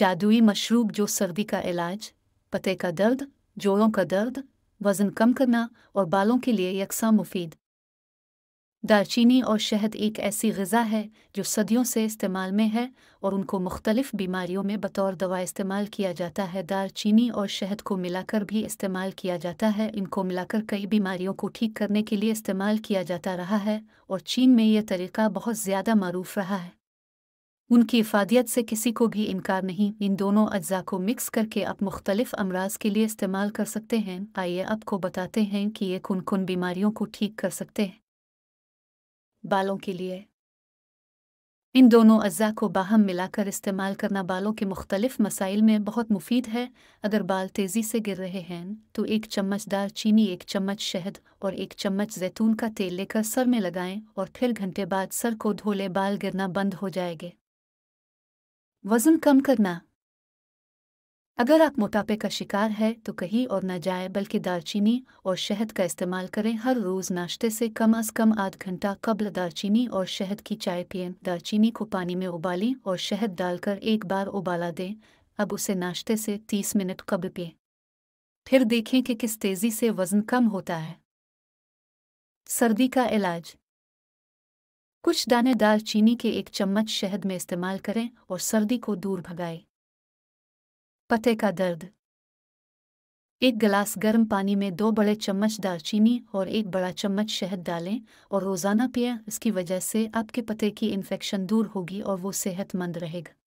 जादुई मशरूब जो सर्दी का इलाज पते का दर्द जोड़ों का दर्द वज़न कम करना और बालों के लिए यकसा मुफीद दालचीनी और शहद एक ऐसी गज़ा है जो सदियों से इस्तेमाल में है और उनको मुख्तलिफ बीमारियों में बतौर दवा इस्तेमाल किया जाता है दालचीनी और शहद को मिलाकर भी इस्तेमाल किया जाता है इनको मिलाकर कई बीमारियों को ठीक करने के लिए इस्तेमाल किया जाता रहा है और चीन में यह तरीका बहुत ज़्यादा मरूफ रहा है उनकी इफादियत से किसी को भी इनकार नहीं इन दोनों अज्जा को मिक्स करके आप मुख्तलिफ अमराज के लिए इस्तेमाल कर सकते हैं आइए आपको बताते हैं कि ये कन कन बीमारियों को ठीक कर सकते हैं बालों के लिए इन दोनों अज्जा को बाहम मिलाकर इस्तेमाल करना बालों के मुख्तलिफ मसाइल में बहुत मुफीद है अगर बाल तेज़ी से गिर रहे हैं तो एक चम्मच दार चीनी एक चम्मच शहद और एक चम्मच जैतून का तेल लेकर सर में लगाएं और फिर घंटे बाद सर को धो ले बाल गिरना बंद हो जाएंगे वजन कम करना अगर आप मोटापे का शिकार है तो कहीं और न जाए बल्कि दालचीनी और शहद का इस्तेमाल करें हर रोज नाश्ते से कम अज कम आध घंटा कब्ल दालचीनी और शहद की चाय पिए दालचीनी को पानी में उबालें और शहद डालकर एक बार उबाला दें अब उसे नाश्ते से तीस मिनट कब्ल पिए फिर देखें कि किस तेजी से वजन कम होता है सर्दी का इलाज कुछ दाने दाल चीनी के एक चम्मच शहद में इस्तेमाल करें और सर्दी को दूर भगाएं। पते का दर्द एक गिलास गर्म पानी में दो बड़े चम्मच दालचीनी और एक बड़ा चम्मच शहद डालें और रोज़ाना पिएं इसकी वजह से आपके पते की इन्फेक्शन दूर होगी और वो सेहतमंद रहेगा